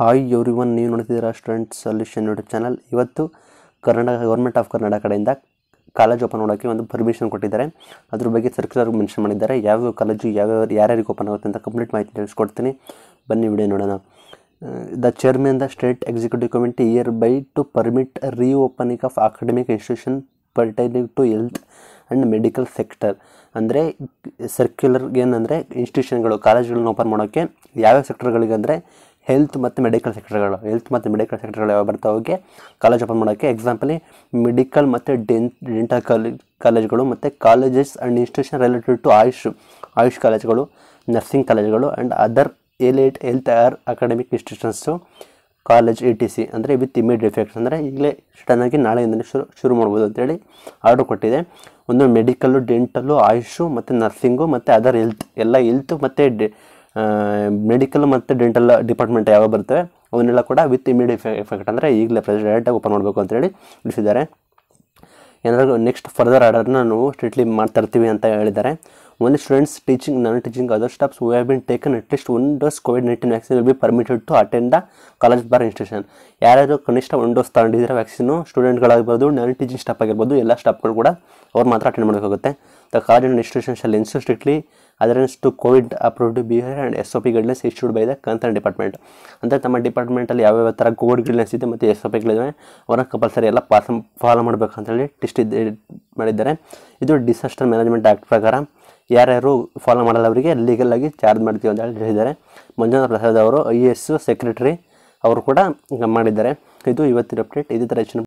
hi every one ನೀವು ನೋಡ್ತಿದ್ದೀರಾ student solution YouTube channel ಇವತ್ತು ಕರ್ನಾಟಕ ಗೌರ್ಮೆಂಟ್ ಆಫ್ ಕರ್ನಾಟಕ ಕಡೆಯಿಂದ ಕಾಲೇಜ್ ಓಪನ್ ಮಾಡೋಕ್ಕೆ ಒಂದು ಪರ್ಮಿಷನ್ ಕೊಟ್ಟಿದ್ದಾರೆ ಅದ್ರ ಬಗ್ಗೆ ಸರ್ಕ್ಯುಲರ್ ಮೆನ್ಷನ್ ಮಾಡಿದ್ದಾರೆ ಯಾವ್ಯಾವ ಕಾಲೇಜು ಯಾವ್ಯಾವ ಯಾರ್ಯಾರಿಗೆ ಓಪನ್ ಆಗುತ್ತೆ ಅಂತ ಕಂಪ್ಲೀಟ್ ಮಾಹಿತಿ ತಿಳಿಸ್ಕೊಡ್ತೀನಿ ಬನ್ನಿ ವಿಡಿಯೋ ನೋಡೋಣ the chairman the state executive committee hereby to permit reopening of academic institution pertaining to health and medical sector ಅಂದರೆ ಸರ್ಕ್ಯುಲರ್ಗೆ ಏನಂದರೆ ಇನ್ಸ್ಟಿಟ್ಯೂಷನ್ಗಳು ಕಾಲೇಜ್ಗಳನ್ನ ಓಪನ್ ಮಾಡೋಕ್ಕೆ ಯಾವ್ಯಾವ ಸೆಕ್ಟರ್ಗಳಿಗೆ ಅಂದರೆ ಹೆಲ್ತ್ ಮತ್ತು ಮೆಡಿಕಲ್ ಸೆಕ್ಟರ್ಗಳು ಹೆಲ್ತ್ ಮತ್ತು ಮೆಡಿಕಲ್ ಸೆಕ್ಟರ್ಗಳು ಯಾವಾಗ ಬರ್ತಾವೆ ಹೋಗಿ ಕಾಲೇಜ್ ಓಪನ್ ಮಾಡೋಕ್ಕೆ ಎಕ್ಸಾಂಪಲಿ ಮೆಡಿಕಲ್ ಮತ್ತು ಡೆನ್ ಡೆಂಟಲ್ ಕಾಲೇಜ್ ಕಾಲೇಜ್ಗಳು ಮತ್ತು colleges and institution related to Ayush Ayush ಕಾಲೇಜ್ಗಳು ನರ್ಸಿಂಗ್ ಕಾಲೇಜ್ಗಳು and other allied health or academic institutions college E T C ಅಂದರೆ ವಿತ್ ಇಮಿಡಿಯೇಟ್ ಎಫೆಕ್ಟ್ಸ್ ಅಂದರೆ ಈಗಲೇ ಆಗಿ ನಾಳೆಯಿಂದಲೇ ಶುರು ಶುರು ಮಾಡ್ಬೋದು ಅಂತೇಳಿ ಆರ್ಡರ್ ಕೊಟ್ಟಿದೆ ಒಂದು ಮೆಡಿಕಲ್ಲು ಡೆಂಟಲ್ಲು ಆಯುಷು ಮತ್ತು ನರ್ಸಿಂಗು ಮತ್ತು ಅದರ್ ಹೆಲ್ತ್ ಎಲ್ಲ ಹೆಲ್ತ್ ಮತ್ತು ಡೆ ಮೆಡಿಕಲ್ ಮತ್ತು ಡೆಂಟಲ್ ಡಿಪಾರ್ಟ್ಮೆಂಟ್ ಯಾವಾಗ ಬರ್ತವೆ ಅವನ್ನೆಲ್ಲ ಕೂಡ ವಿತ್ ಇಮಿಡಿಯ ಎಫೆಕ್ಟ್ ಅಂದರೆ ಈಗಲೇ ಪ್ರೆಸೆಂಟ್ ಓಪನ್ ಮಾಡಬೇಕು ಅಂತೇಳಿ ತಿಳಿಸಿದ್ದಾರೆ ಏನಾದರೂ ನೆಕ್ಸ್ಟ್ ಫರ್ದರ್ ಆರ್ಡರ್ನ ನಾವು ಸ್ಟ್ರಿಕ್ಟ್ಲಿ ಮಾಡ್ತಾ ಇರ್ತೀವಿ ಅಂತ ಹೇಳಿದ್ದಾರೆ Only students teaching non teaching other staffs we have been taken at least one dose Covid 19 vaccine will be permitted to attend college bar institution ಯಾರ್ಯಾರು ಕನಿಷ್ಠ ಒನ್ ಡೋಸ್ ತಗೊಂಡಿದ್ರೆ ವ್ಯಾಕ್ಸಿನು ಸ್ಟೂಡೆಂಟ್ಗಳಾಗಿರ್ಬೋದು ನಾನ್ ಟೀಚಿಂಗ್ ಸ್ಟಾಫ್ ಆಗಿರ್ಬೋದು ಎಲ್ಲ ಸ್ಟಾಫ್ಗಳು ಕೂಡ ಅವ್ರು ಮಾತ್ರ ಅಟೆಂಡ್ ಮಾಡಬೇಕಾಗುತ್ತೆ the college and institution shall ಇನ್ಸ್ಟೂ strictly adheres to Covid approved behaviour and S O P guidelines issued by the concern department ಅಂದರೆ ತಮ್ಮ ಡಿಪಾರ್ಟ್ಮೆಂಟಲ್ಲಿ ಯಾವ್ಯಾವ ಥರ ಕೋವಿಡ್ ಗೈಡ್ಲೈನ್ಸ್ ಇದೆ ಮತ್ತು ಎಸ್ ಒ ಪಿಗಳಿವೆ ಅವರನ್ನ ಕಂಪಲ್ಸರಿ ಎಲ್ಲ ಪಾಸ್ ಫಾಲೋ ಮಾಡಬೇಕಂತೇಳಿ ಟಿಸ್ಟ್ ಮಾಡಿದ್ದಾರೆ ಇದು ಡಿಸಾಸ್ಟರ್ ಮ್ಯಾನೇಜ್ಮೆಂಟ್ ಆ್ಯಕ್ಟ್ ಪ್ರಕಾರ ಯಾರ್ಯಾರು ಫಾಲೋ ಮಾಡಲ್ಲ ಅವರಿಗೆ ಲೀಗಲ್ ಆಗಿ ಚಾರ್ಜ್ ಮಾಡ್ತೀವಿ ಅಂತ ಹೇಳಿ ಹೇಳಿದ್ದಾರೆ ಮಂಜುನಾಥ ಪ್ರಸಾದ್ ಅವರು ಐ ಎ ಎಸ್ ಸೆಕ್ರೆಟರಿ ಅವರು ಕೂಡ ಮಾಡಿದ್ದಾರೆ ಇದು ಇವತ್ತಿನ ಅಪ್ಡೇಟ್ ಇದೇ ಥರ ಹೆಚ್ಚಿನ